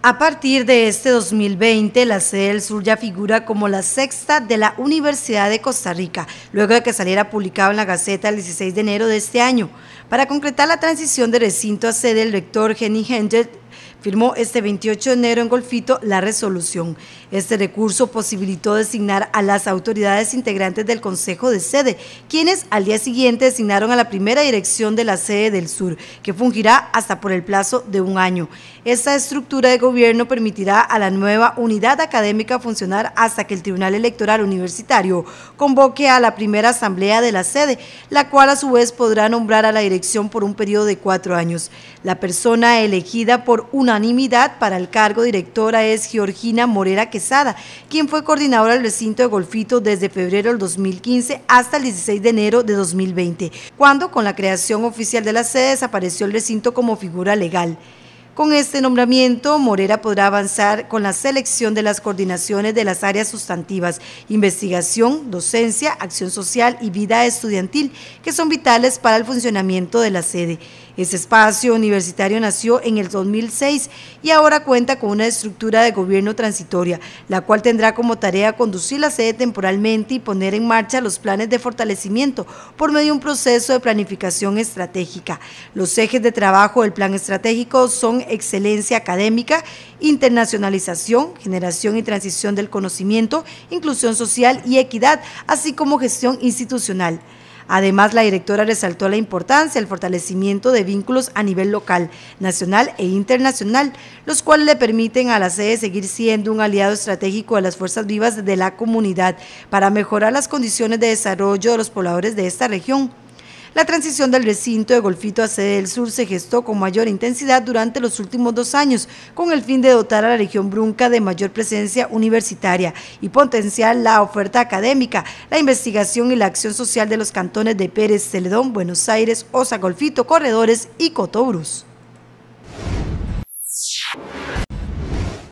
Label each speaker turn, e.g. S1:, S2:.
S1: A partir de este 2020, la sede del sur ya figura como la sexta de la Universidad de Costa Rica, luego de que saliera publicado en la Gaceta el 16 de enero de este año. Para concretar la transición de recinto a sede, el rector Jenny Hendrick firmó este 28 de enero en Golfito la resolución. Este recurso posibilitó designar a las autoridades integrantes del Consejo de Sede, quienes al día siguiente designaron a la primera dirección de la sede del Sur, que fungirá hasta por el plazo de un año. Esta estructura de gobierno permitirá a la nueva unidad académica funcionar hasta que el Tribunal Electoral Universitario convoque a la primera asamblea de la sede, la cual a su vez podrá nombrar a la dirección por un periodo de cuatro años. La persona elegida por una unanimidad para el cargo directora es Georgina Morera Quesada, quien fue coordinadora del recinto de Golfito desde febrero del 2015 hasta el 16 de enero de 2020, cuando con la creación oficial de la sede desapareció el recinto como figura legal. Con este nombramiento, Morera podrá avanzar con la selección de las coordinaciones de las áreas sustantivas, investigación, docencia, acción social y vida estudiantil, que son vitales para el funcionamiento de la sede. Ese espacio universitario nació en el 2006 y ahora cuenta con una estructura de gobierno transitoria, la cual tendrá como tarea conducir la sede temporalmente y poner en marcha los planes de fortalecimiento por medio de un proceso de planificación estratégica. Los ejes de trabajo del plan estratégico son excelencia académica, internacionalización, generación y transición del conocimiento, inclusión social y equidad, así como gestión institucional. Además, la directora resaltó la importancia del fortalecimiento de vínculos a nivel local, nacional e internacional, los cuales le permiten a la sede seguir siendo un aliado estratégico de las fuerzas vivas de la comunidad para mejorar las condiciones de desarrollo de los pobladores de esta región. La transición del recinto de Golfito a Sede del Sur se gestó con mayor intensidad durante los últimos dos años, con el fin de dotar a la región brunca de mayor presencia universitaria y potenciar la oferta académica, la investigación y la acción social de los cantones de Pérez, Celedón, Buenos Aires, Osa, Golfito, Corredores y Cotobrus.